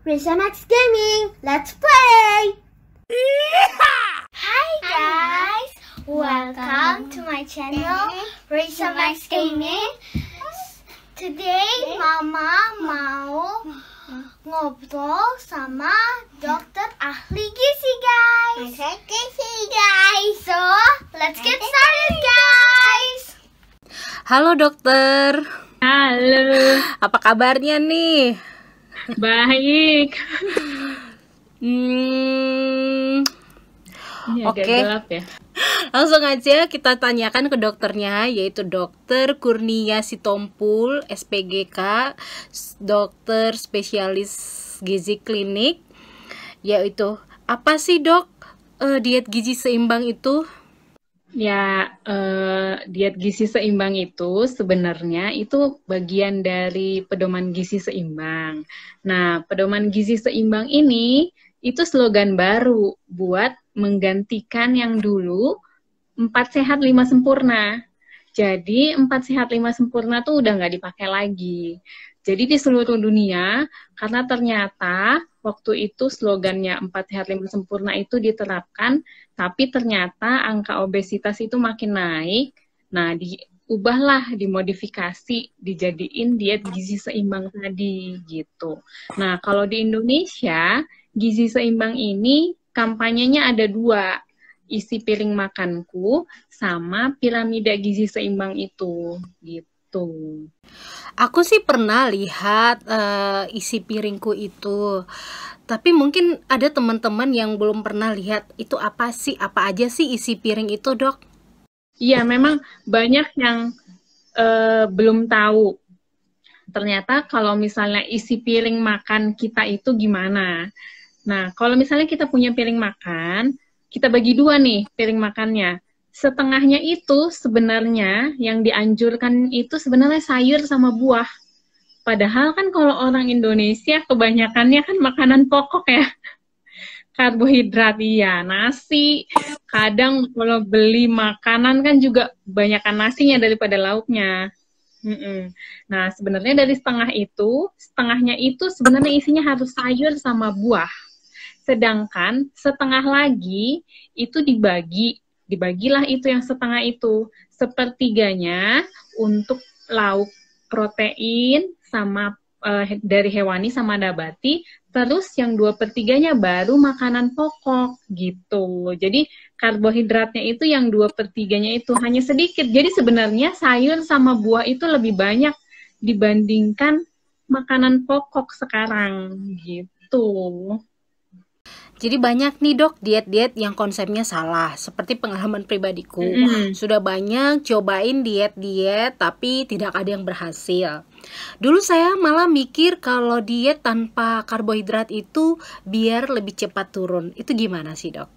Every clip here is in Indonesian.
Max Gaming, let's play! Hi guys! Welcome to my channel, Max Gaming. Today, Mama mau ngobrol sama dokter ahli gizi guys. Gizi guys. So, let's get started guys. Halo dokter. Halo. Apa kabarnya nih? Baik. Hmm. Ini Oke. Okay. ya. Langsung aja kita tanyakan ke dokternya yaitu dokter Kurnia Sitompul SPGK, dokter spesialis gizi klinik yaitu apa sih dok uh, diet gizi seimbang itu? Ya, eh, diet gizi seimbang itu sebenarnya itu bagian dari pedoman gizi seimbang. Nah, pedoman gizi seimbang ini itu slogan baru buat menggantikan yang dulu 4 sehat 5 sempurna. Jadi 4 sehat 5 sempurna tuh udah nggak dipakai lagi. Jadi di seluruh dunia, karena ternyata waktu itu slogannya 4 sehat 5 sempurna itu diterapkan, tapi ternyata angka obesitas itu makin naik. Nah, diubahlah, dimodifikasi, dijadiin diet gizi seimbang tadi gitu. Nah, kalau di Indonesia, gizi seimbang ini kampanyenya ada dua, isi piring makanku sama piramida gizi seimbang itu gitu gitu. Aku sih pernah lihat uh, isi piringku itu, tapi mungkin ada teman-teman yang belum pernah lihat itu apa sih, apa aja sih isi piring itu, dok? Iya, memang banyak yang uh, belum tahu. Ternyata kalau misalnya isi piring makan kita itu gimana? Nah, kalau misalnya kita punya piring makan, kita bagi dua nih piring makannya setengahnya itu sebenarnya yang dianjurkan itu sebenarnya sayur sama buah. Padahal kan kalau orang Indonesia kebanyakannya kan makanan pokok ya. Karbohidrat iya, nasi. Kadang kalau beli makanan kan juga banyakkan nasinya daripada lauknya. Nah, sebenarnya dari setengah itu, setengahnya itu sebenarnya isinya harus sayur sama buah. Sedangkan setengah lagi itu dibagi dibagilah itu yang setengah itu sepertiganya untuk lauk protein sama uh, dari hewani sama nabati terus yang dua pertiganya baru makanan pokok gitu jadi karbohidratnya itu yang dua pertiganya itu hanya sedikit jadi sebenarnya sayur sama buah itu lebih banyak dibandingkan makanan pokok sekarang gitu jadi banyak nih dok diet-diet yang konsepnya salah, seperti pengalaman pribadiku. Mm. Sudah banyak cobain diet-diet tapi tidak ada yang berhasil. Dulu saya malah mikir kalau diet tanpa karbohidrat itu biar lebih cepat turun. Itu gimana sih dok?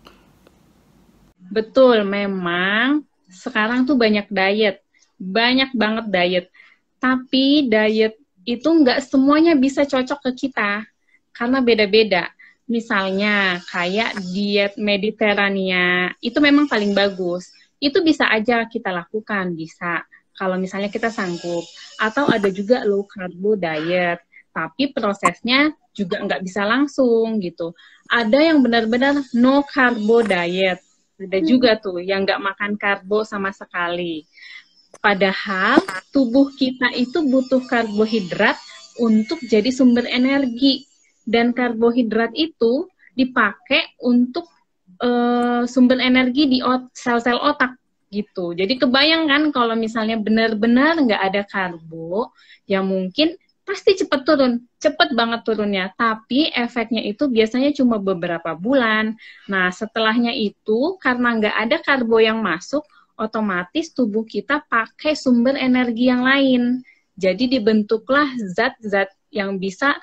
Betul, memang sekarang tuh banyak diet, banyak banget diet. Tapi diet itu nggak semuanya bisa cocok ke kita karena beda-beda misalnya kayak diet mediterania itu memang paling bagus. Itu bisa aja kita lakukan, bisa kalau misalnya kita sanggup. Atau ada juga low karbo diet, tapi prosesnya juga nggak bisa langsung gitu. Ada yang benar-benar no carbo diet, ada hmm. juga tuh yang nggak makan karbo sama sekali. Padahal tubuh kita itu butuh karbohidrat untuk jadi sumber energi dan karbohidrat itu dipakai untuk uh, sumber energi di sel-sel ot otak gitu. Jadi kebayangkan kalau misalnya benar-benar nggak ada karbo, ya mungkin pasti cepet turun, cepet banget turunnya. Tapi efeknya itu biasanya cuma beberapa bulan. Nah setelahnya itu karena nggak ada karbo yang masuk, otomatis tubuh kita pakai sumber energi yang lain. Jadi dibentuklah zat-zat yang bisa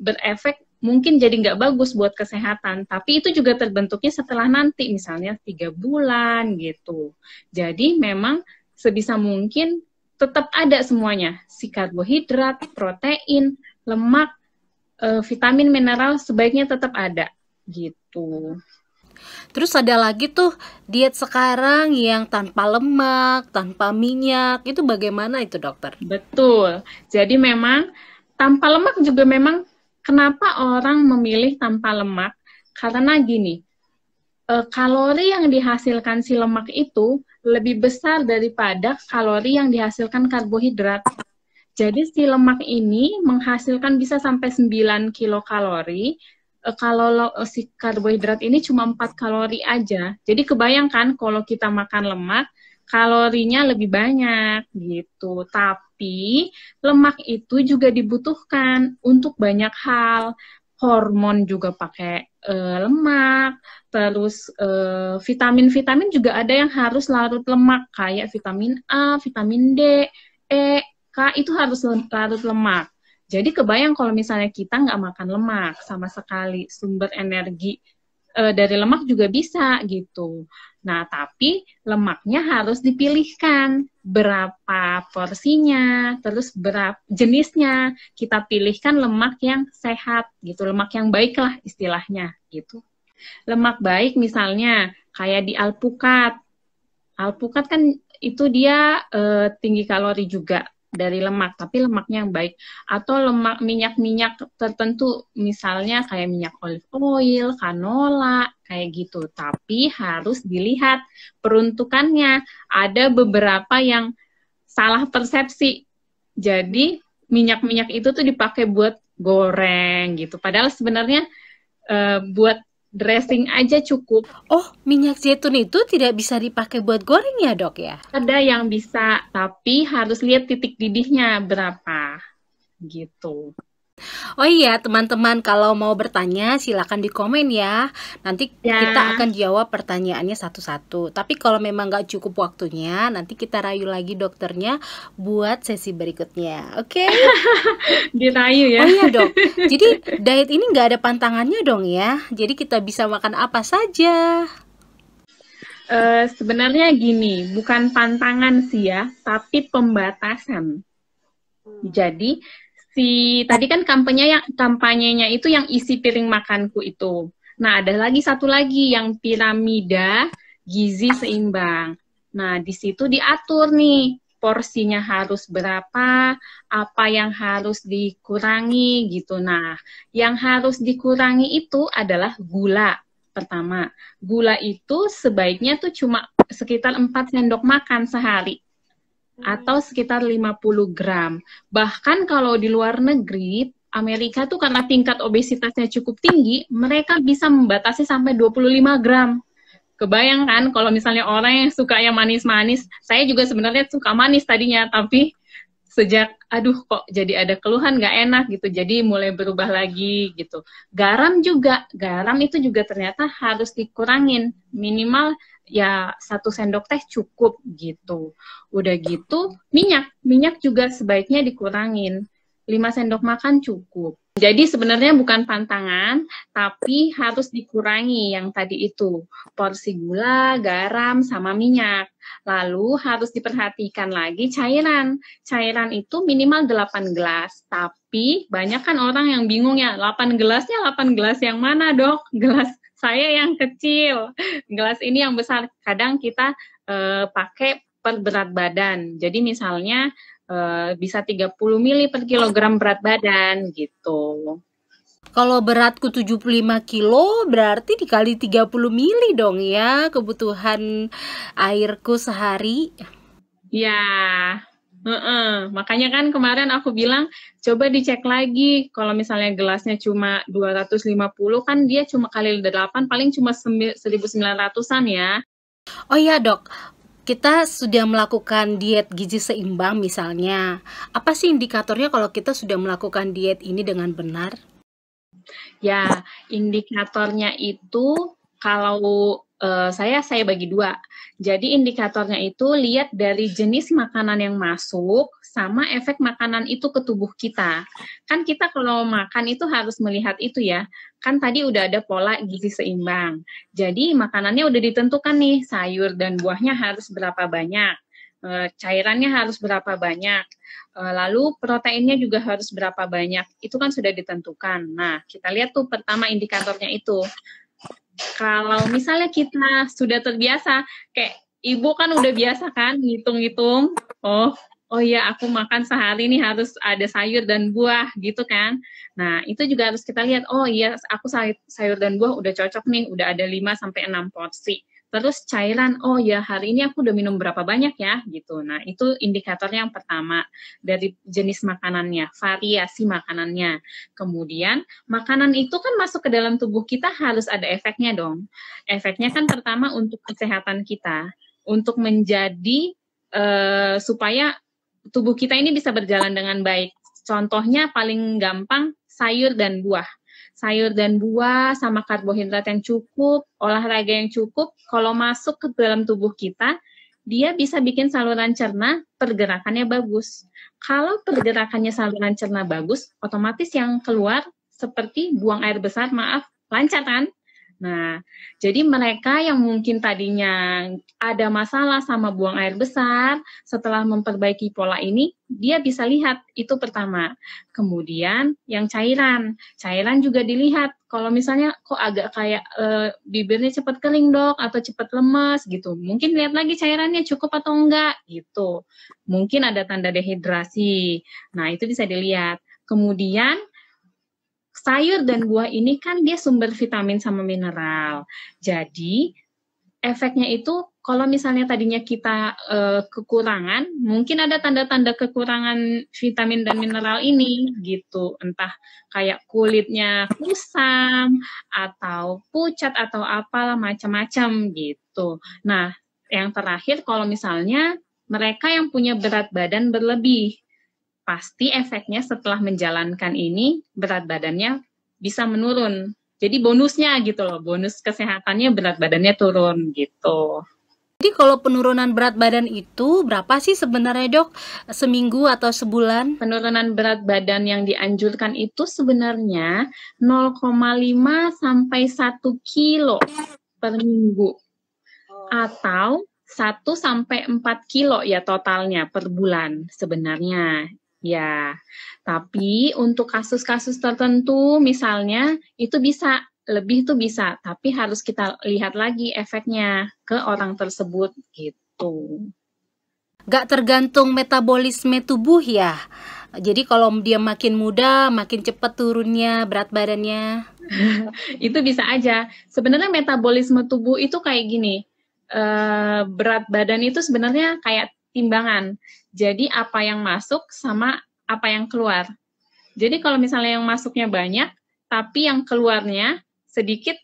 berefek mungkin jadi nggak bagus buat kesehatan, tapi itu juga terbentuknya setelah nanti, misalnya tiga bulan gitu. Jadi memang sebisa mungkin tetap ada semuanya, si karbohidrat, protein, lemak, eh, vitamin, mineral sebaiknya tetap ada gitu. Terus ada lagi tuh diet sekarang yang tanpa lemak, tanpa minyak, itu bagaimana itu dokter? Betul. Jadi memang tanpa lemak juga memang Kenapa orang memilih tanpa lemak? Karena gini, eh, kalori yang dihasilkan si lemak itu lebih besar daripada kalori yang dihasilkan karbohidrat. Jadi si lemak ini menghasilkan bisa sampai 9 kilokalori, eh, kalau eh, si karbohidrat ini cuma 4 kalori aja. Jadi kebayangkan kalau kita makan lemak, kalorinya lebih banyak gitu. Tapi lemak itu juga dibutuhkan untuk banyak hal. Hormon juga pakai e, lemak, terus eh, vitamin-vitamin e, juga ada yang harus larut lemak kayak vitamin A, vitamin D, E, K itu harus larut lemak. Jadi kebayang kalau misalnya kita nggak makan lemak sama sekali sumber energi e, dari lemak juga bisa gitu. Nah, tapi lemaknya harus dipilihkan berapa porsinya, terus berapa jenisnya. Kita pilihkan lemak yang sehat gitu, lemak yang baik lah istilahnya gitu. Lemak baik misalnya kayak di alpukat. Alpukat kan itu dia e, tinggi kalori juga, dari lemak, tapi lemaknya yang baik. Atau lemak minyak-minyak tertentu, misalnya kayak minyak olive oil, canola, kayak gitu. Tapi harus dilihat peruntukannya. Ada beberapa yang salah persepsi. Jadi minyak-minyak itu tuh dipakai buat goreng gitu. Padahal sebenarnya e, buat dressing aja cukup. Oh, minyak zaitun itu tidak bisa dipakai buat goreng ya, Dok ya? Ada yang bisa, tapi harus lihat titik didihnya berapa gitu. Oh iya, teman-teman kalau mau bertanya silahkan di komen ya. Nanti ya. kita akan jawab pertanyaannya satu-satu. Tapi kalau memang nggak cukup waktunya, nanti kita rayu lagi dokternya buat sesi berikutnya. Oke? Okay? Dirayu ya. Oh iya dok. Jadi diet ini nggak ada pantangannya dong ya. Jadi kita bisa makan apa saja. Uh, sebenarnya gini, bukan pantangan sih ya, tapi pembatasan. Hmm. Jadi si tadi kan kampanye yang kampanyenya itu yang isi piring makanku itu. Nah, ada lagi satu lagi yang piramida gizi seimbang. Nah, di situ diatur nih porsinya harus berapa, apa yang harus dikurangi gitu. Nah, yang harus dikurangi itu adalah gula pertama. Gula itu sebaiknya tuh cuma sekitar 4 sendok makan sehari atau sekitar 50 gram. Bahkan kalau di luar negeri, Amerika tuh karena tingkat obesitasnya cukup tinggi, mereka bisa membatasi sampai 25 gram. kebayangkan kalau misalnya orang yang suka yang manis-manis, saya juga sebenarnya suka manis tadinya, tapi sejak aduh kok jadi ada keluhan nggak enak gitu jadi mulai berubah lagi gitu garam juga garam itu juga ternyata harus dikurangin minimal ya satu sendok teh cukup gitu. Udah gitu minyak, minyak juga sebaiknya dikurangin. 5 sendok makan cukup. Jadi sebenarnya bukan pantangan, tapi harus dikurangi yang tadi itu. Porsi gula, garam, sama minyak. Lalu harus diperhatikan lagi cairan. Cairan itu minimal 8 gelas. Tapi banyak kan orang yang bingung ya, 8 gelasnya 8 gelas yang mana dok? Gelas saya yang kecil, gelas ini yang besar. Kadang kita e, pakai per berat badan. Jadi misalnya e, bisa 30 mili per kilogram berat badan gitu. Kalau beratku 75 kilo berarti dikali 30 mili dong ya kebutuhan airku sehari. Ya, Uh -uh. Makanya kan kemarin aku bilang coba dicek lagi kalau misalnya gelasnya cuma 250 kan dia cuma kali 8 paling cuma 1900-an ya. Oh iya dok, kita sudah melakukan diet gizi seimbang misalnya. Apa sih indikatornya kalau kita sudah melakukan diet ini dengan benar? Ya, indikatornya itu kalau uh, saya saya bagi dua. Jadi indikatornya itu lihat dari jenis makanan yang masuk sama efek makanan itu ke tubuh kita. Kan kita kalau makan itu harus melihat itu ya. Kan tadi udah ada pola gizi seimbang. Jadi makanannya udah ditentukan nih sayur dan buahnya harus berapa banyak. Eh, cairannya harus berapa banyak, eh, lalu proteinnya juga harus berapa banyak, itu kan sudah ditentukan. Nah, kita lihat tuh pertama indikatornya itu kalau misalnya kita sudah terbiasa kayak ibu kan udah biasa kan ngitung-ngitung oh oh ya aku makan sehari ini harus ada sayur dan buah gitu kan. Nah, itu juga harus kita lihat, oh iya aku sayur dan buah udah cocok nih, udah ada 5 sampai 6 porsi. Terus cairan, oh ya hari ini aku udah minum berapa banyak ya gitu. Nah itu indikatornya yang pertama dari jenis makanannya, variasi makanannya. Kemudian makanan itu kan masuk ke dalam tubuh kita harus ada efeknya dong. Efeknya kan pertama untuk kesehatan kita, untuk menjadi eh, supaya tubuh kita ini bisa berjalan dengan baik. Contohnya paling gampang sayur dan buah sayur dan buah, sama karbohidrat yang cukup, olahraga yang cukup, kalau masuk ke dalam tubuh kita, dia bisa bikin saluran cerna pergerakannya bagus. Kalau pergerakannya saluran cerna bagus, otomatis yang keluar seperti buang air besar, maaf, lancar kan? Nah, jadi mereka yang mungkin tadinya ada masalah sama buang air besar, setelah memperbaiki pola ini, dia bisa lihat itu pertama. Kemudian yang cairan, cairan juga dilihat. Kalau misalnya kok agak kayak e, bibirnya cepat kering dok atau cepat lemas gitu, mungkin lihat lagi cairannya cukup atau enggak gitu. Mungkin ada tanda dehidrasi. Nah itu bisa dilihat. Kemudian sayur dan buah ini kan dia sumber vitamin sama mineral. Jadi efeknya itu kalau misalnya tadinya kita uh, kekurangan, mungkin ada tanda-tanda kekurangan vitamin dan mineral ini gitu. Entah kayak kulitnya kusam atau pucat atau apalah macam-macam gitu. Nah, yang terakhir kalau misalnya mereka yang punya berat badan berlebih, pasti efeknya setelah menjalankan ini berat badannya bisa menurun jadi bonusnya gitu loh, bonus kesehatannya berat badannya turun gitu. Jadi kalau penurunan berat badan itu berapa sih sebenarnya dok seminggu atau sebulan? Penurunan berat badan yang dianjurkan itu sebenarnya 0,5 sampai 1 kilo per minggu atau 1 sampai 4 kilo ya totalnya per bulan sebenarnya. Ya, tapi untuk kasus-kasus tertentu misalnya itu bisa lebih itu bisa, tapi harus kita lihat lagi efeknya ke orang tersebut gitu. Gak tergantung metabolisme tubuh ya. Jadi kalau dia makin muda, makin cepat turunnya berat badannya. itu bisa aja. Sebenarnya metabolisme tubuh itu kayak gini. Eh, berat badan itu sebenarnya kayak timbangan. Jadi apa yang masuk sama apa yang keluar. Jadi kalau misalnya yang masuknya banyak, tapi yang keluarnya sedikit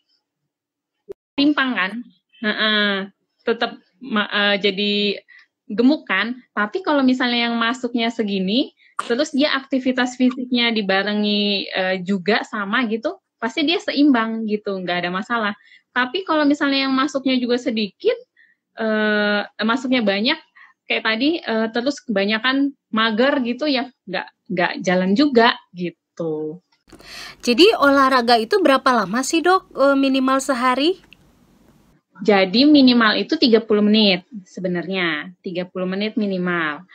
timpang kan, nah, uh, tetap uh, e, jadi gemuk kan. Tapi kalau misalnya yang masuknya segini, terus dia aktivitas fisiknya dibarengi uh, juga sama gitu, pasti dia seimbang gitu, nggak ada masalah. Tapi kalau misalnya yang masuknya juga sedikit, uh, masuknya banyak, kayak tadi uh, terus kebanyakan mager gitu ya nggak nggak jalan juga gitu. Jadi olahraga itu berapa lama sih dok eh, minimal sehari? Jadi minimal itu 30 menit sebenarnya, 30 menit minimal.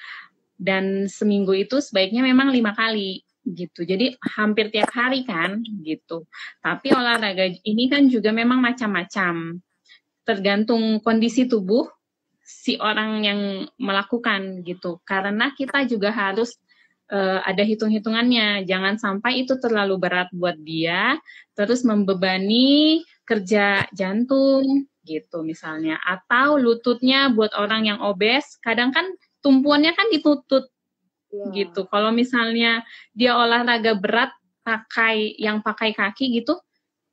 Dan seminggu itu sebaiknya memang lima kali gitu. Jadi hampir tiap hari kan gitu. Tapi olahraga ini kan juga memang macam-macam. Tergantung kondisi tubuh si orang yang melakukan gitu karena kita juga harus uh, ada hitung-hitungannya jangan sampai itu terlalu berat buat dia terus membebani kerja jantung gitu misalnya atau lututnya buat orang yang obes kadang kan tumpuannya kan di lutut iya. gitu kalau misalnya dia olahraga berat pakai yang pakai kaki gitu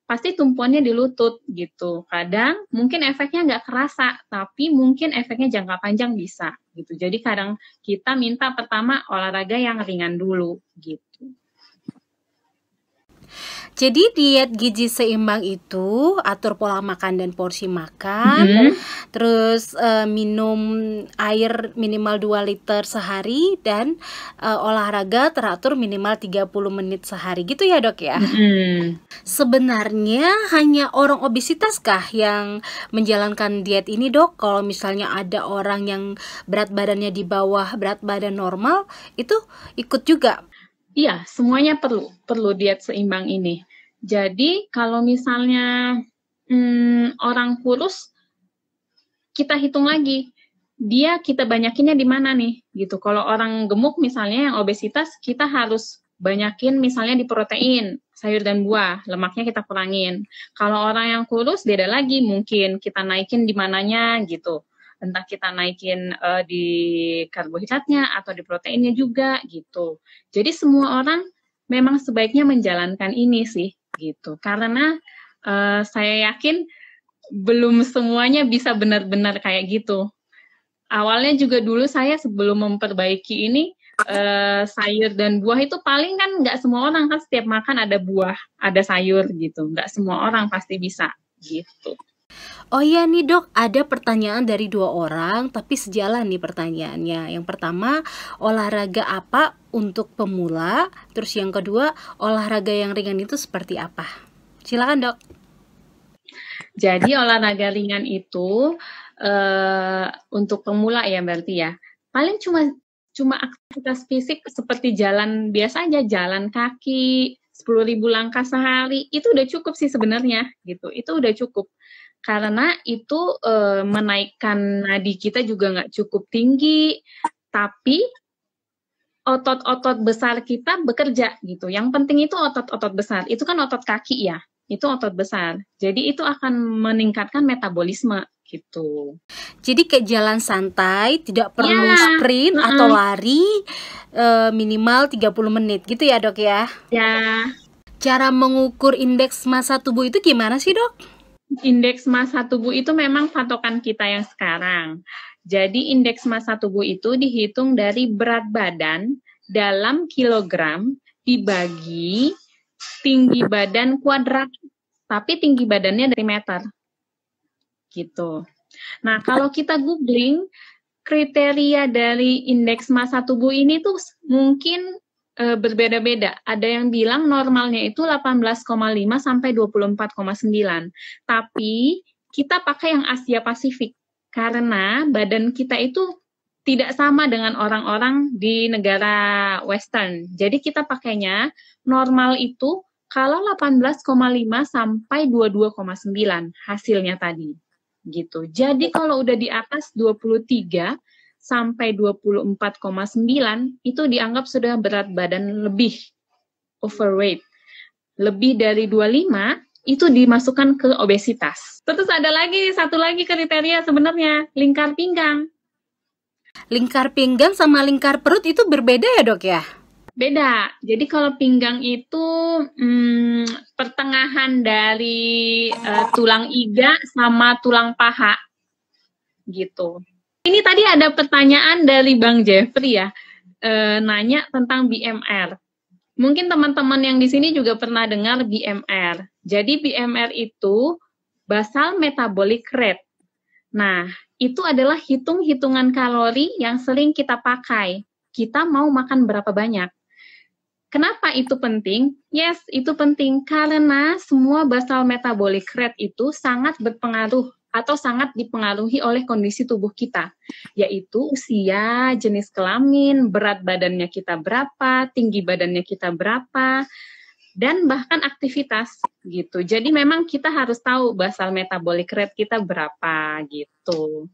pasti tumpuannya di lutut gitu. Kadang mungkin efeknya nggak kerasa, tapi mungkin efeknya jangka panjang bisa gitu. Jadi kadang kita minta pertama olahraga yang ringan dulu gitu. Jadi diet gizi seimbang itu atur pola makan dan porsi makan, hmm. terus uh, minum air minimal 2 liter sehari dan uh, olahraga teratur minimal 30 menit sehari gitu ya, Dok ya. Hmm. Sebenarnya hanya orang obesitas kah yang menjalankan diet ini, Dok? Kalau misalnya ada orang yang berat badannya di bawah berat badan normal itu ikut juga Iya, semuanya perlu perlu diet seimbang ini. Jadi kalau misalnya hmm, orang kurus, kita hitung lagi dia kita banyakinnya di mana nih gitu. Kalau orang gemuk misalnya yang obesitas, kita harus banyakin misalnya di protein, sayur dan buah, lemaknya kita kurangin. Kalau orang yang kurus beda lagi, mungkin kita naikin di mananya gitu entah kita naikin uh, di karbohidratnya atau di proteinnya juga gitu. Jadi semua orang memang sebaiknya menjalankan ini sih gitu. Karena uh, saya yakin belum semuanya bisa benar-benar kayak gitu. Awalnya juga dulu saya sebelum memperbaiki ini uh, sayur dan buah itu paling kan nggak semua orang kan setiap makan ada buah, ada sayur gitu. Nggak semua orang pasti bisa gitu. Oh iya nih dok, ada pertanyaan dari dua orang tapi sejalan nih pertanyaannya. Yang pertama, olahraga apa untuk pemula? Terus yang kedua, olahraga yang ringan itu seperti apa? Silakan dok. Jadi olahraga ringan itu uh, untuk pemula ya berarti ya. Paling cuma cuma aktivitas fisik seperti jalan biasa aja, jalan kaki, 10.000 langkah sehari, itu udah cukup sih sebenarnya gitu. Itu udah cukup karena itu e, menaikkan nadi kita juga nggak cukup tinggi, tapi otot-otot besar kita bekerja gitu. Yang penting itu otot-otot besar. Itu kan otot kaki ya, itu otot besar. Jadi itu akan meningkatkan metabolisme gitu. Jadi kayak jalan santai, tidak perlu ya, sprint mm -hmm. atau lari e, minimal 30 menit gitu ya, Dok ya. Ya. Cara mengukur indeks masa tubuh itu gimana sih, Dok? indeks massa tubuh itu memang patokan kita yang sekarang. Jadi indeks massa tubuh itu dihitung dari berat badan dalam kilogram dibagi tinggi badan kuadrat, tapi tinggi badannya dari meter. Gitu. Nah, kalau kita googling kriteria dari indeks massa tubuh ini tuh mungkin e, berbeda-beda. Ada yang bilang normalnya itu 18,5 sampai 24,9. Tapi kita pakai yang Asia Pasifik karena badan kita itu tidak sama dengan orang-orang di negara western. Jadi kita pakainya normal itu kalau 18,5 sampai 22,9 hasilnya tadi gitu. Jadi kalau udah di atas 23 sampai 24,9 itu dianggap sudah berat badan lebih overweight. Lebih dari 25 itu dimasukkan ke obesitas. Terus ada lagi satu lagi kriteria sebenarnya lingkar pinggang. Lingkar pinggang sama lingkar perut itu berbeda ya dok ya? Beda. Jadi kalau pinggang itu hmm, pertengahan dari uh, tulang iga sama tulang paha gitu ini tadi ada pertanyaan dari Bang Jeffrey ya, e, nanya tentang BMR. Mungkin teman-teman yang di sini juga pernah dengar BMR. Jadi BMR itu basal metabolic rate. Nah, itu adalah hitung-hitungan kalori yang sering kita pakai. Kita mau makan berapa banyak. Kenapa itu penting? Yes, itu penting karena semua basal metabolic rate itu sangat berpengaruh atau sangat dipengaruhi oleh kondisi tubuh kita, yaitu usia, jenis kelamin, berat badannya kita berapa, tinggi badannya kita berapa, dan bahkan aktivitas gitu. Jadi memang kita harus tahu basal metabolic rate kita berapa gitu.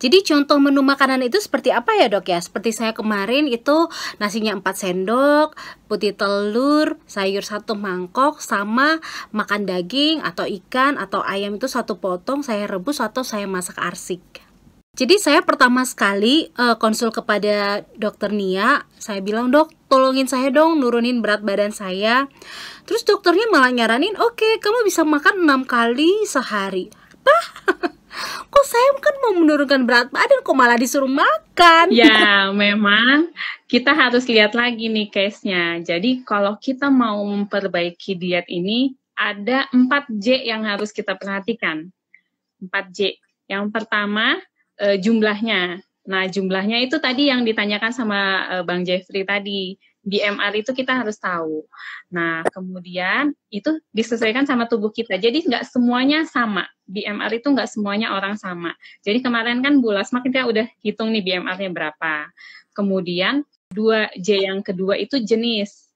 Jadi contoh menu makanan itu seperti apa ya dok ya? Seperti saya kemarin itu nasinya 4 sendok, putih telur, sayur satu mangkok, sama makan daging atau ikan atau ayam itu satu potong saya rebus atau saya masak arsik. Jadi saya pertama sekali eh, konsul kepada dokter Nia, saya bilang dok tolongin saya dong nurunin berat badan saya. Terus dokternya malah nyaranin, oke okay, kamu bisa makan 6 kali sehari. Apa? kok saya kan mau menurunkan berat badan kok malah disuruh makan ya memang kita harus lihat lagi nih case-nya jadi kalau kita mau memperbaiki diet ini ada 4J yang harus kita perhatikan 4J yang pertama eh, jumlahnya nah jumlahnya itu tadi yang ditanyakan sama eh, Bang Jeffrey tadi di MR itu kita harus tahu. Nah, kemudian itu disesuaikan sama tubuh kita. Jadi nggak semuanya sama. BMR itu nggak semuanya orang sama. Jadi kemarin kan Bu Lasma kita udah hitung nih BMR-nya berapa. Kemudian 2J yang kedua itu jenis.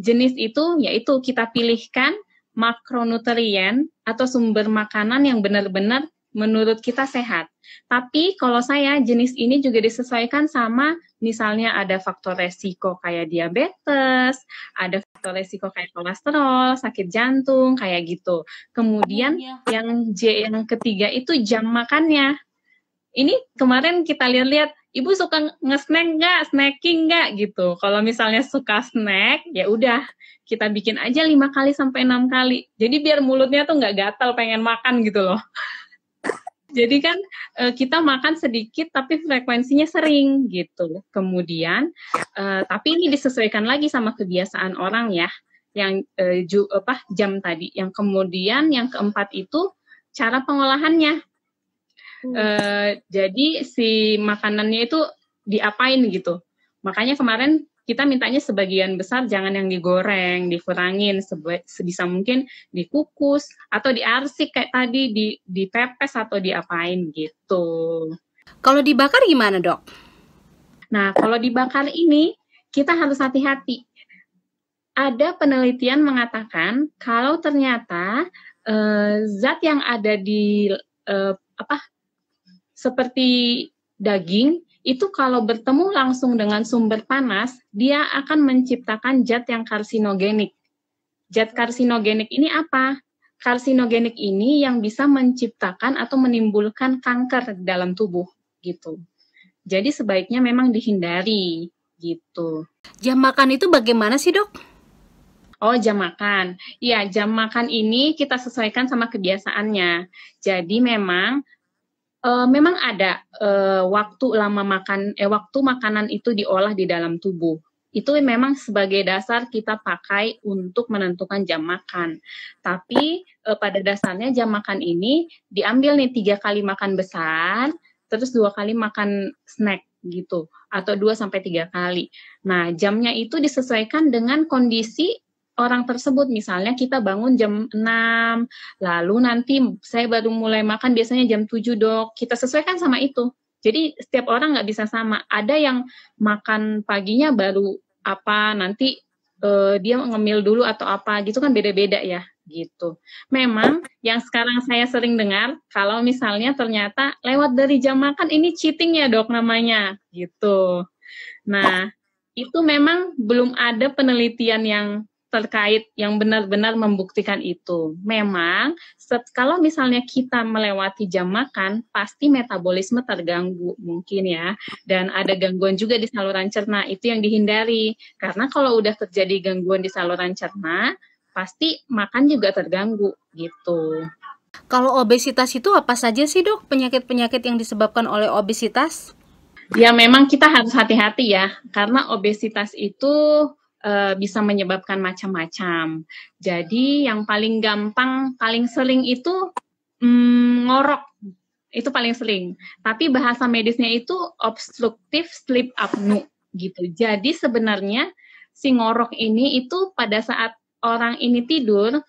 Jenis itu yaitu kita pilihkan makronutrien atau sumber makanan yang benar-benar menurut kita sehat. Tapi kalau saya jenis ini juga disesuaikan sama Misalnya ada faktor resiko kayak diabetes, ada faktor resiko kayak kolesterol, sakit jantung, kayak gitu. Kemudian yeah. Oh, iya. yang J yang ketiga itu jam makannya. Ini kemarin kita lihat-lihat ibu suka nge-snack nggak, snacking nggak gitu. Kalau misalnya suka snack, ya udah kita bikin aja lima kali sampai enam kali. Jadi biar mulutnya tuh nggak gatal pengen makan gitu loh. Jadi kan eh, kita makan sedikit tapi frekuensinya sering gitu. Kemudian eh, tapi ini disesuaikan lagi sama kebiasaan orang ya yang eh, ju, apa jam tadi. Yang kemudian yang keempat itu cara pengolahannya. Hmm. jadi si makanannya itu diapain gitu. Makanya kemarin kita mintanya sebagian besar jangan yang digoreng, dikurangin, sebisa mungkin dikukus atau diarsik kayak tadi, di dipepes atau diapain gitu. Kalau dibakar gimana dok? Nah kalau dibakar ini kita harus hati-hati. Ada penelitian mengatakan kalau ternyata e, zat yang ada di e, apa seperti daging itu kalau bertemu langsung dengan sumber panas, dia akan menciptakan zat yang karsinogenik. Zat karsinogenik ini apa? Karsinogenik ini yang bisa menciptakan atau menimbulkan kanker dalam tubuh gitu. Jadi sebaiknya memang dihindari gitu. Jam makan itu bagaimana sih, Dok? Oh, jam makan. Ya, jam makan ini kita sesuaikan sama kebiasaannya. Jadi memang uh, memang ada uh, waktu lama makan eh waktu makanan itu diolah di dalam tubuh. Itu memang sebagai dasar kita pakai untuk menentukan jam makan. Tapi eh, pada dasarnya jam makan ini diambil nih tiga kali makan besar, terus dua kali makan snack gitu atau dua sampai tiga kali. Nah jamnya itu disesuaikan dengan kondisi orang tersebut misalnya kita bangun jam 6 lalu nanti saya baru mulai makan biasanya jam 7 dok kita sesuaikan sama itu jadi setiap orang nggak bisa sama ada yang makan paginya baru apa nanti uh, dia ngemil dulu atau apa gitu kan beda-beda ya gitu. Memang yang sekarang saya sering dengar kalau misalnya ternyata lewat dari jam makan ini cheating ya dok namanya gitu. Nah itu memang belum ada penelitian yang terkait yang benar-benar membuktikan itu. Memang set, kalau misalnya kita melewati jam makan, pasti metabolisme terganggu mungkin ya. Dan ada gangguan juga di saluran cerna, itu yang dihindari. Karena kalau udah terjadi gangguan di saluran cerna, pasti makan juga terganggu gitu. Kalau obesitas itu apa saja sih dok penyakit-penyakit yang disebabkan oleh obesitas? Ya memang kita harus hati-hati ya, karena obesitas itu uh, bisa menyebabkan macam-macam. Jadi yang paling gampang, paling seling itu mm, ngorok, itu paling seling. Tapi bahasa medisnya itu obstruktif sleep apnea gitu. Jadi sebenarnya si ngorok ini itu pada saat orang ini tidur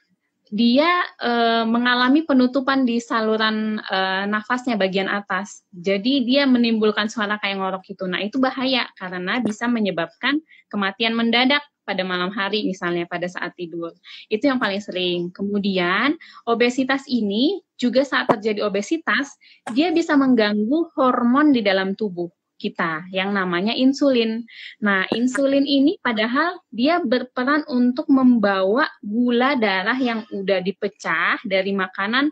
dia e, mengalami penutupan di saluran e, nafasnya bagian atas. Jadi dia menimbulkan suara kayak ngorok itu. Nah, itu bahaya karena bisa menyebabkan kematian mendadak pada malam hari misalnya pada saat tidur. Itu yang paling sering. Kemudian, obesitas ini juga saat terjadi obesitas, dia bisa mengganggu hormon di dalam tubuh kita yang namanya insulin. Nah, insulin ini padahal dia berperan untuk membawa gula darah yang udah dipecah dari makanan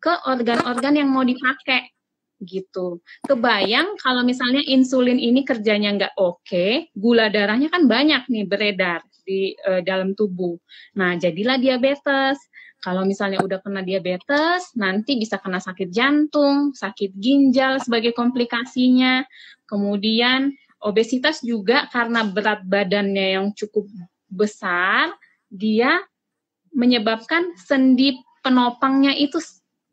ke organ-organ yang mau dipakai gitu. Kebayang kalau misalnya insulin ini kerjanya nggak oke, okay, gula darahnya kan banyak nih beredar di e, dalam tubuh. Nah, jadilah diabetes. Kalau misalnya udah kena diabetes, nanti bisa kena sakit jantung, sakit ginjal sebagai komplikasinya. Kemudian obesitas juga karena berat badannya yang cukup besar, dia menyebabkan sendi penopangnya itu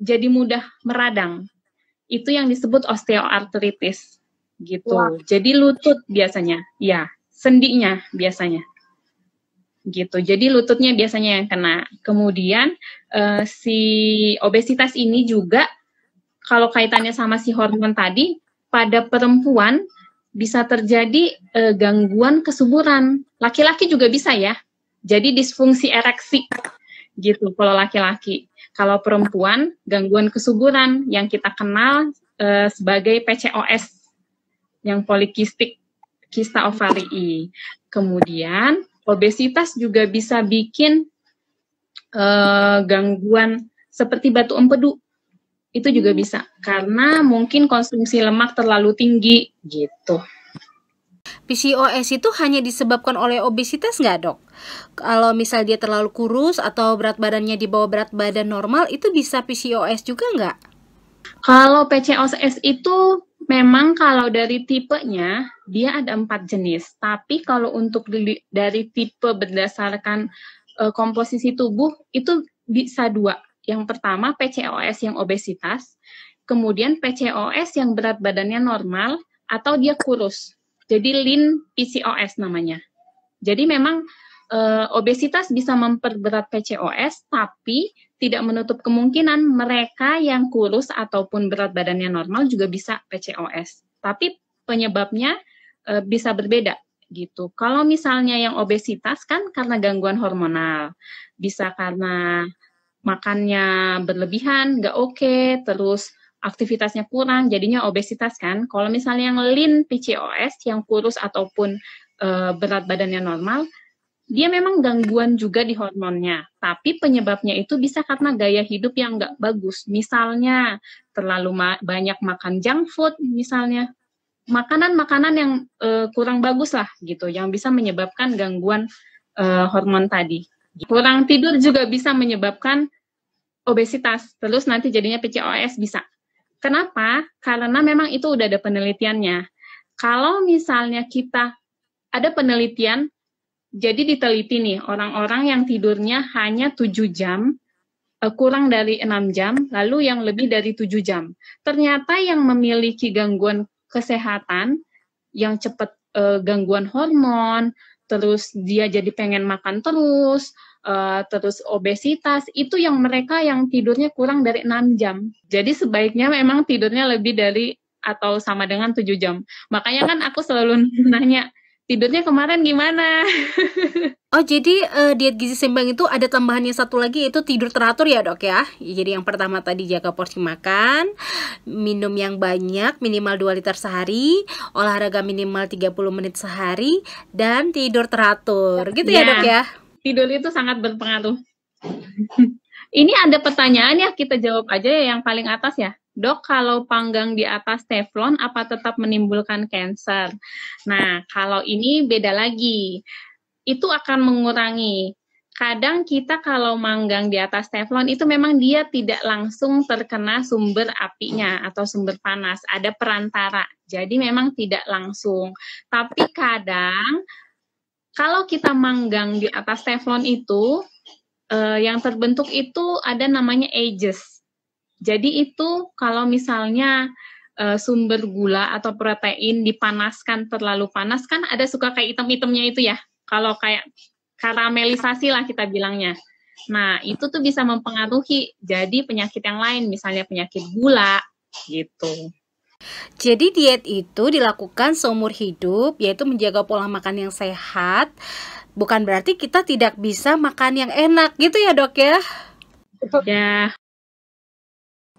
jadi mudah meradang. Itu yang disebut osteoartritis gitu. Wah. Jadi lutut biasanya, ya, sendinya biasanya gitu. Jadi lututnya biasanya yang kena. Kemudian uh, si obesitas ini juga kalau kaitannya sama si hormon tadi pada perempuan bisa terjadi uh, gangguan kesuburan. Laki-laki juga bisa ya. Jadi disfungsi ereksi gitu kalau laki-laki. Kalau perempuan gangguan kesuburan yang kita kenal uh, sebagai PCOS yang polikistik kista ovarii. Kemudian Obesitas juga bisa bikin uh, gangguan seperti batu empedu. Itu juga hmm. bisa karena mungkin konsumsi lemak terlalu tinggi gitu. PCOS itu hanya disebabkan oleh obesitas nggak dok? Kalau misal dia terlalu kurus atau berat badannya di bawah berat badan normal itu bisa PCOS juga nggak? Kalau PCOS itu Memang kalau dari tipenya dia ada empat jenis, tapi kalau untuk dari tipe berdasarkan uh, komposisi tubuh itu bisa dua. Yang pertama PCOS yang obesitas, kemudian PCOS yang berat badannya normal atau dia kurus. Jadi lean PCOS namanya. Jadi memang uh, obesitas bisa memperberat PCOS, tapi tidak menutup kemungkinan mereka yang kurus ataupun berat badannya normal juga bisa PCOS. Tapi penyebabnya e, bisa berbeda gitu. Kalau misalnya yang obesitas kan karena gangguan hormonal, bisa karena makannya berlebihan, nggak oke, okay, terus aktivitasnya kurang, jadinya obesitas kan. Kalau misalnya yang lean PCOS, yang kurus ataupun e, berat badannya normal, dia memang gangguan juga di hormonnya, tapi penyebabnya itu bisa karena gaya hidup yang nggak bagus. Misalnya terlalu ma banyak makan junk food, misalnya makanan-makanan yang uh, kurang bagus lah gitu, yang bisa menyebabkan gangguan uh, hormon tadi. Kurang tidur juga bisa menyebabkan obesitas, terus nanti jadinya PCOS bisa. Kenapa? Karena memang itu udah ada penelitiannya. Kalau misalnya kita ada penelitian jadi diteliti nih orang-orang yang tidurnya hanya 7 jam, eh, kurang dari 6 jam, lalu yang lebih dari 7 jam. Ternyata yang memiliki gangguan kesehatan yang cepat eh, gangguan hormon, terus dia jadi pengen makan terus, eh, terus obesitas, itu yang mereka yang tidurnya kurang dari 6 jam. Jadi sebaiknya memang tidurnya lebih dari atau sama dengan 7 jam. Makanya kan aku selalu nanya tidurnya kemarin gimana? oh jadi uh, diet gizi seimbang itu ada tambahannya satu lagi itu tidur teratur ya dok ya. Jadi yang pertama tadi jaga porsi makan, minum yang banyak minimal 2 liter sehari, olahraga minimal 30 menit sehari dan tidur teratur. Gitu ya, ya dok ya. Tidur itu sangat berpengaruh. Ini ada pertanyaan ya kita jawab aja ya yang paling atas ya. Dok, kalau panggang di atas teflon apa tetap menimbulkan kanker? Nah, kalau ini beda lagi. Itu akan mengurangi. Kadang kita kalau manggang di atas teflon itu memang dia tidak langsung terkena sumber apinya atau sumber panas, ada perantara. Jadi memang tidak langsung. Tapi kadang kalau kita manggang di atas teflon itu eh, yang terbentuk itu ada namanya ages. Jadi itu kalau misalnya e, sumber gula atau protein dipanaskan terlalu panas kan ada suka kayak item-itemnya itu ya. Kalau kayak karamelisasi lah kita bilangnya. Nah, itu tuh bisa mempengaruhi jadi penyakit yang lain, misalnya penyakit gula gitu. Jadi diet itu dilakukan seumur hidup yaitu menjaga pola makan yang sehat. Bukan berarti kita tidak bisa makan yang enak gitu ya, Dok ya. Ya,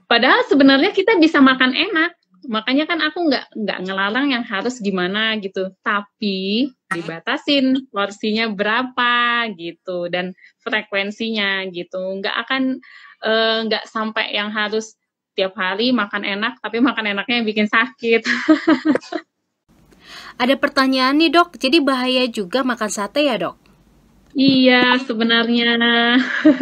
Padahal sebenarnya kita bisa makan enak. Makanya kan aku nggak nggak ngelarang yang harus gimana gitu. Tapi dibatasin porsinya berapa gitu dan frekuensinya gitu. Nggak akan nggak eh, nggak sampai yang harus tiap hari makan enak tapi makan enaknya yang bikin sakit. Ada pertanyaan nih dok, jadi bahaya juga makan sate ya dok? Iya sebenarnya.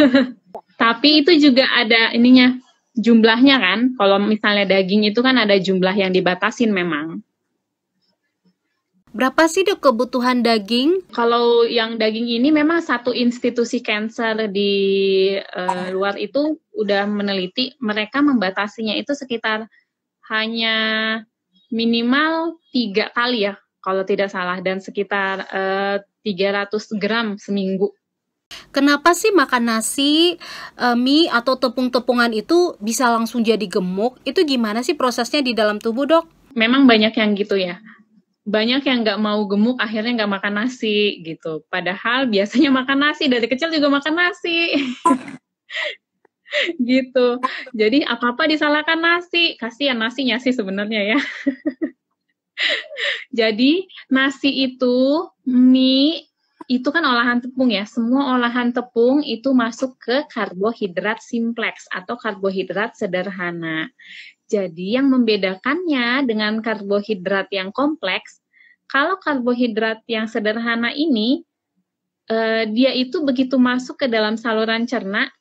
tapi itu juga ada ininya jumlahnya kan, kalau misalnya daging itu kan ada jumlah yang dibatasin memang. Berapa sih dok kebutuhan daging? Kalau yang daging ini memang satu institusi cancer di uh, luar itu udah meneliti, mereka membatasinya itu sekitar hanya minimal tiga kali ya kalau tidak salah dan sekitar uh, eh, 300 gram seminggu Kenapa sih makan nasi, e, mie atau tepung-tepungan itu bisa langsung jadi gemuk? Itu gimana sih prosesnya di dalam tubuh dok? Memang banyak yang gitu ya. Banyak yang nggak mau gemuk akhirnya nggak makan nasi gitu. Padahal biasanya makan nasi dari kecil juga makan nasi. gitu. Jadi apa-apa disalahkan nasi. Kasihan nasinya sih sebenarnya ya. Jadi nasi itu mie itu kan olahan tepung ya. Semua olahan tepung itu masuk ke karbohidrat simplex atau karbohidrat sederhana. Jadi yang membedakannya dengan karbohidrat yang kompleks, kalau karbohidrat yang sederhana ini eh, dia itu begitu masuk ke dalam saluran cerna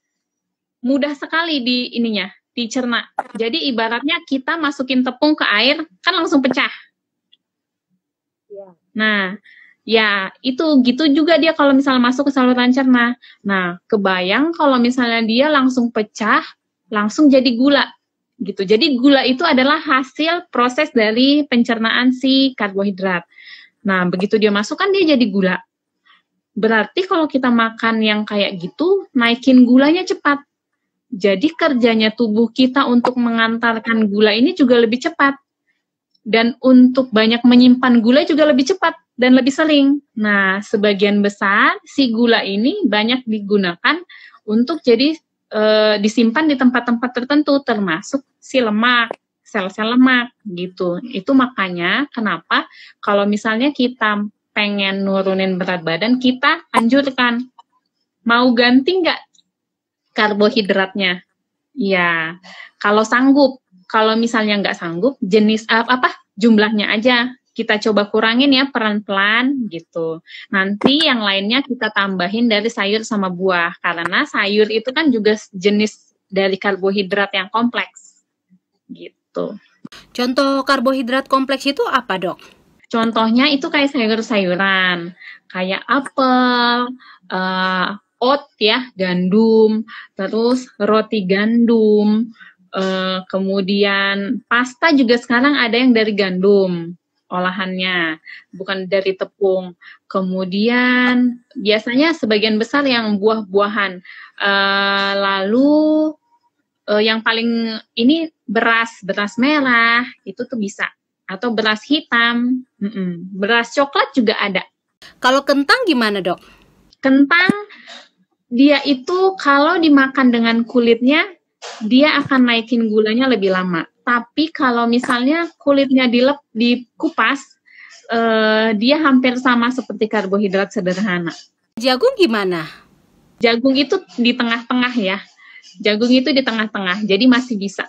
mudah sekali di ininya dicerna. Jadi ibaratnya kita masukin tepung ke air kan langsung pecah. Iya. Nah, ya itu gitu juga dia kalau misalnya masuk ke saluran cerna. Nah, kebayang kalau misalnya dia langsung pecah, langsung jadi gula gitu. Jadi gula itu adalah hasil proses dari pencernaan si karbohidrat. Nah, begitu dia masuk kan dia jadi gula. Berarti kalau kita makan yang kayak gitu, naikin gulanya cepat. Jadi kerjanya tubuh kita untuk mengantarkan gula ini juga lebih cepat. Dan untuk banyak menyimpan gula juga lebih cepat dan lebih seling. Nah, sebagian besar si gula ini banyak digunakan untuk jadi e, disimpan di tempat-tempat tertentu, termasuk si lemak, sel-sel lemak gitu. Itu makanya kenapa kalau misalnya kita pengen nurunin berat badan, kita anjurkan mau ganti nggak karbohidratnya? Ya, kalau sanggup, kalau misalnya nggak sanggup, jenis apa, eh, apa jumlahnya aja kita coba kurangin ya pelan-pelan gitu. Nanti yang lainnya kita tambahin dari sayur sama buah karena sayur itu kan juga jenis dari karbohidrat yang kompleks gitu. Contoh karbohidrat kompleks itu apa, Dok? Contohnya itu kayak sayur-sayuran, kayak apel, uh, oat ya, gandum, terus roti gandum, uh, kemudian pasta juga sekarang ada yang dari gandum olahannya, bukan dari tepung. Kemudian biasanya sebagian besar yang buah-buahan. Uh, lalu uh, yang paling ini beras, beras merah itu tuh bisa atau beras hitam, mm -mm. beras coklat juga ada. Kalau kentang gimana dok? Kentang dia itu kalau dimakan dengan kulitnya dia akan naikin gulanya lebih lama. Tapi kalau misalnya kulitnya dilep dikupas, eh, dia hampir sama seperti karbohidrat sederhana. Jagung gimana? Jagung itu di tengah-tengah ya. Jagung itu di tengah-tengah, jadi masih bisa.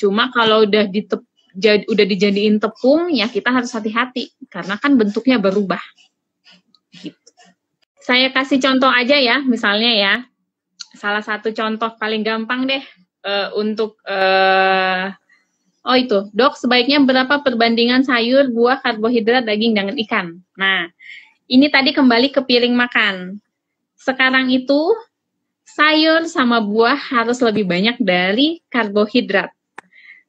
Cuma kalau udah ditep, jad, udah dijadiin tepung, ya kita harus hati-hati karena kan bentuknya berubah. Gitu. Saya kasih contoh aja ya, misalnya ya, salah satu contoh paling gampang deh uh, untuk uh, Oh itu, dok sebaiknya berapa perbandingan sayur, buah, karbohidrat, daging, dengan ikan? Nah, ini tadi kembali ke piring makan. Sekarang itu sayur sama buah harus lebih banyak dari karbohidrat.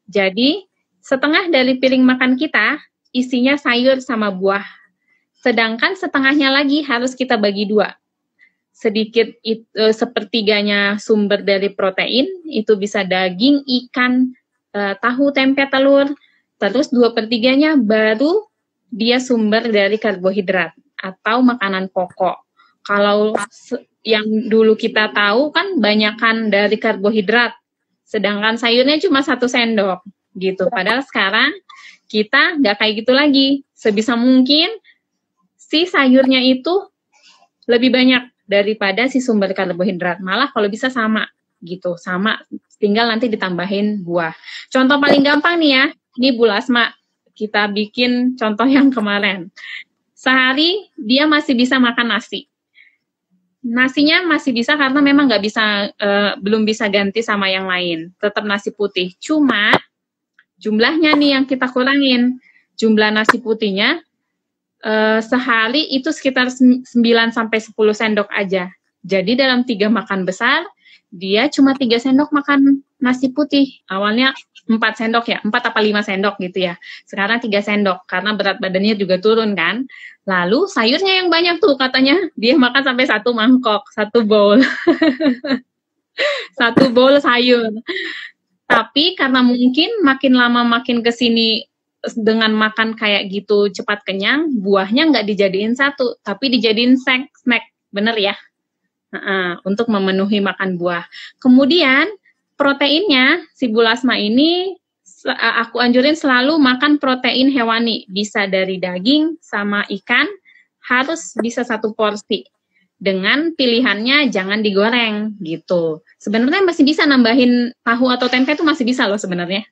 Jadi, setengah dari piring makan kita isinya sayur sama buah. Sedangkan setengahnya lagi harus kita bagi dua. Sedikit itu, eh, sepertiganya sumber dari protein, itu bisa daging, ikan, Eh, tahu, tempe, telur. Terus dua pertiganya baru dia sumber dari karbohidrat atau makanan pokok. Kalau yang dulu kita tahu kan banyakkan dari karbohidrat, sedangkan sayurnya cuma satu sendok gitu. Padahal sekarang kita nggak kayak gitu lagi. Sebisa mungkin si sayurnya itu lebih banyak daripada si sumber karbohidrat. Malah kalau bisa sama gitu, sama tinggal nanti ditambahin buah. Contoh paling gampang nih ya, ini Bu Lasma, kita bikin contoh yang kemarin. Sehari dia masih bisa makan nasi. Nasinya masih bisa karena memang nggak bisa, e, belum bisa ganti sama yang lain. Tetap nasi putih. Cuma jumlahnya nih yang kita kurangin. Jumlah nasi putihnya e, sehari itu sekitar 9 sampai 10 sendok aja. Jadi dalam tiga makan besar dia cuma tiga sendok makan nasi putih. Awalnya empat sendok ya, empat apa lima sendok gitu ya. Sekarang tiga sendok karena berat badannya juga turun kan. Lalu sayurnya yang banyak tuh katanya dia makan sampai satu mangkok, satu bowl. satu bowl sayur. Tapi karena mungkin makin lama makin kesini dengan makan kayak gitu cepat kenyang, buahnya nggak dijadiin satu, tapi dijadiin snack, snack. Bener ya? uh, untuk memenuhi makan buah. Kemudian proteinnya si bulasma ini aku anjurin selalu makan protein hewani, bisa dari daging sama ikan, harus bisa satu porsi. Dengan pilihannya jangan digoreng gitu. Sebenarnya masih bisa nambahin tahu atau tempe itu masih bisa loh sebenarnya.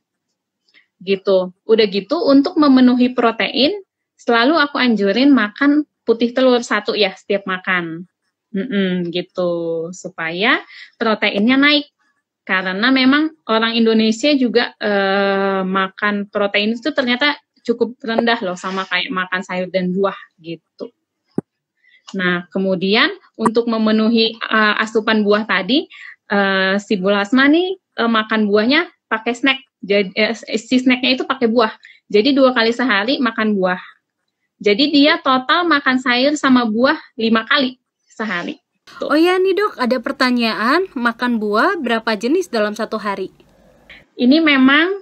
Gitu. Udah gitu untuk memenuhi protein selalu aku anjurin makan putih telur satu ya setiap makan. Mm-mm, gitu supaya proteinnya naik karena memang orang Indonesia juga eh, makan protein itu ternyata cukup rendah loh sama kayak makan sayur dan buah gitu. Nah kemudian untuk memenuhi eh, asupan buah tadi eh, si Bulasma nih eh, makan buahnya pakai snack jadi eh, si snacknya itu pakai buah jadi dua kali sehari makan buah jadi dia total makan sayur sama buah lima kali sehari. Tuh. Oh ya nih dok, ada pertanyaan, makan buah berapa jenis dalam satu hari? Ini memang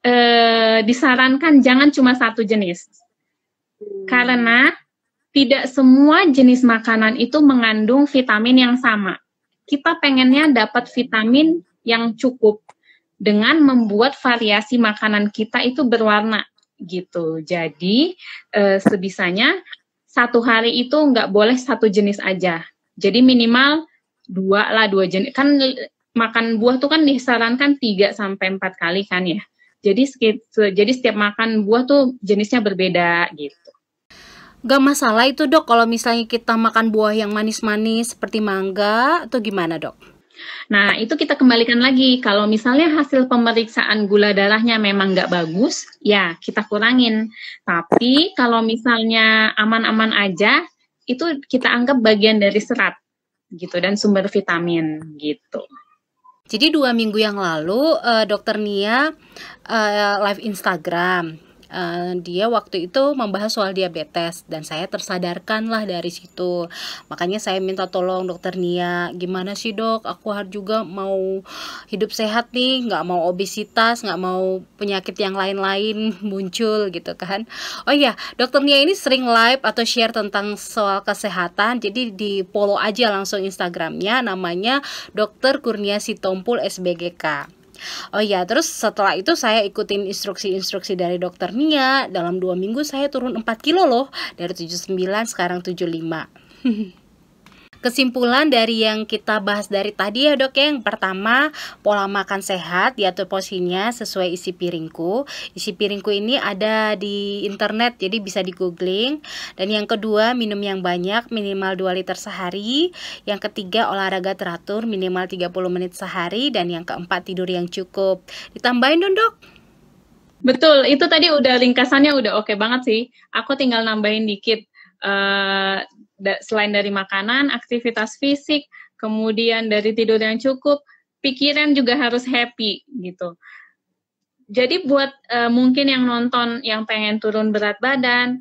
eh, disarankan jangan cuma satu jenis. Hmm. Karena tidak semua jenis makanan itu mengandung vitamin yang sama. Kita pengennya dapat vitamin yang cukup dengan membuat variasi makanan kita itu berwarna gitu. Jadi e, sebisanya satu hari itu nggak boleh satu jenis aja. Jadi minimal dua lah dua jenis. Kan makan buah tuh kan disarankan tiga sampai empat kali kan ya. Jadi jadi setiap makan buah tuh jenisnya berbeda gitu. Gak masalah itu dok kalau misalnya kita makan buah yang manis-manis seperti mangga atau gimana dok? Nah, itu kita kembalikan lagi. Kalau misalnya hasil pemeriksaan gula darahnya memang nggak bagus, ya kita kurangin. Tapi kalau misalnya aman-aman aja, itu kita anggap bagian dari serat gitu dan sumber vitamin gitu. Jadi dua minggu yang lalu uh, dokter Nia uh, live Instagram Eh, dia waktu itu membahas soal diabetes dan saya tersadarkan lah dari situ makanya saya minta tolong dokter Nia gimana sih dok aku harus juga mau hidup sehat nih nggak mau obesitas nggak mau penyakit yang lain-lain muncul gitu kan oh iya dokter Nia ini sering live atau share tentang soal kesehatan jadi di follow aja langsung Instagramnya namanya dokter Kurnia Sitompul SBGK Oh iya, terus setelah itu saya ikutin instruksi-instruksi dari dokter Nia. Dalam dua minggu saya turun 4 kilo loh, dari 79 sekarang 75. Kesimpulan dari yang kita bahas dari tadi ya dok ya, yang pertama pola makan sehat diatur posisinya sesuai isi piringku. Isi piringku ini ada di internet jadi bisa di googling. Dan yang kedua minum yang banyak minimal 2 liter sehari. Yang ketiga olahraga teratur minimal 30 menit sehari. Dan yang keempat tidur yang cukup. Ditambahin dong dok. Betul, itu tadi udah ringkasannya udah oke okay banget sih. Aku tinggal nambahin dikit. Uh, da selain dari makanan, aktivitas fisik, kemudian dari tidur yang cukup, pikiran juga harus happy gitu. Jadi buat uh, mungkin yang nonton yang pengen turun berat badan,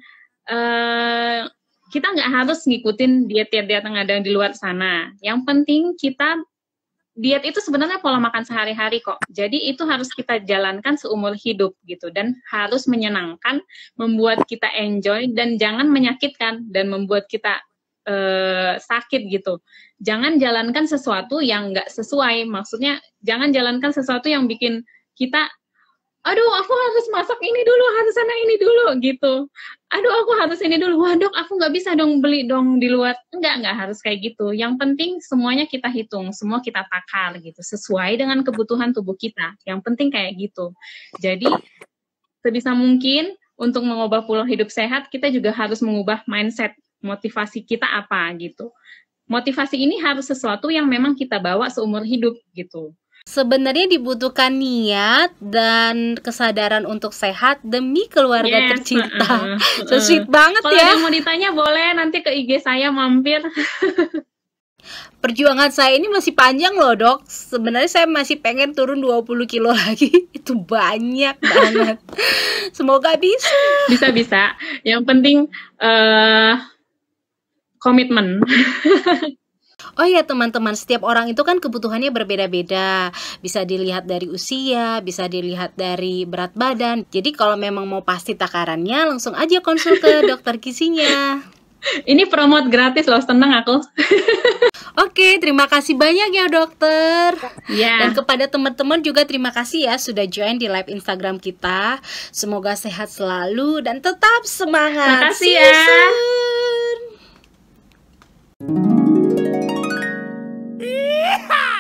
uh, kita nggak harus ngikutin diet-diet yang ada di luar sana. Yang penting kita diet itu sebenarnya pola makan sehari-hari kok. Jadi itu harus kita jalankan seumur hidup gitu dan harus menyenangkan, membuat kita enjoy dan jangan menyakitkan dan membuat kita eh, sakit gitu. Jangan jalankan sesuatu yang nggak sesuai. Maksudnya jangan jalankan sesuatu yang bikin kita aduh aku harus masak ini dulu harus sana ini dulu gitu aduh aku harus ini dulu wah dok aku nggak bisa dong beli dong di luar enggak nggak harus kayak gitu yang penting semuanya kita hitung semua kita takar gitu sesuai dengan kebutuhan tubuh kita yang penting kayak gitu jadi sebisa mungkin untuk mengubah pola hidup sehat kita juga harus mengubah mindset motivasi kita apa gitu motivasi ini harus sesuatu yang memang kita bawa seumur hidup gitu sebenarnya dibutuhkan niat dan kesadaran untuk sehat demi keluarga yes, tercinta. Uh, uh, so sweet banget Kalo ya. Kalau mau ditanya boleh nanti ke IG saya mampir. Perjuangan saya ini masih panjang loh dok Sebenarnya saya masih pengen turun 20 kilo lagi Itu banyak banget Semoga bisa Bisa-bisa Yang penting uh, komitmen Oh iya teman-teman, setiap orang itu kan kebutuhannya berbeda-beda. Bisa dilihat dari usia, bisa dilihat dari berat badan. Jadi kalau memang mau pasti takarannya, langsung aja konsul ke dokter kisinya. Ini promote gratis loh, seneng aku. Oke, terima kasih banyak ya dokter. Yeah. Dan kepada teman-teman juga terima kasih ya sudah join di live Instagram kita. Semoga sehat selalu dan tetap semangat. Terima kasih ya. See you Yeehaw!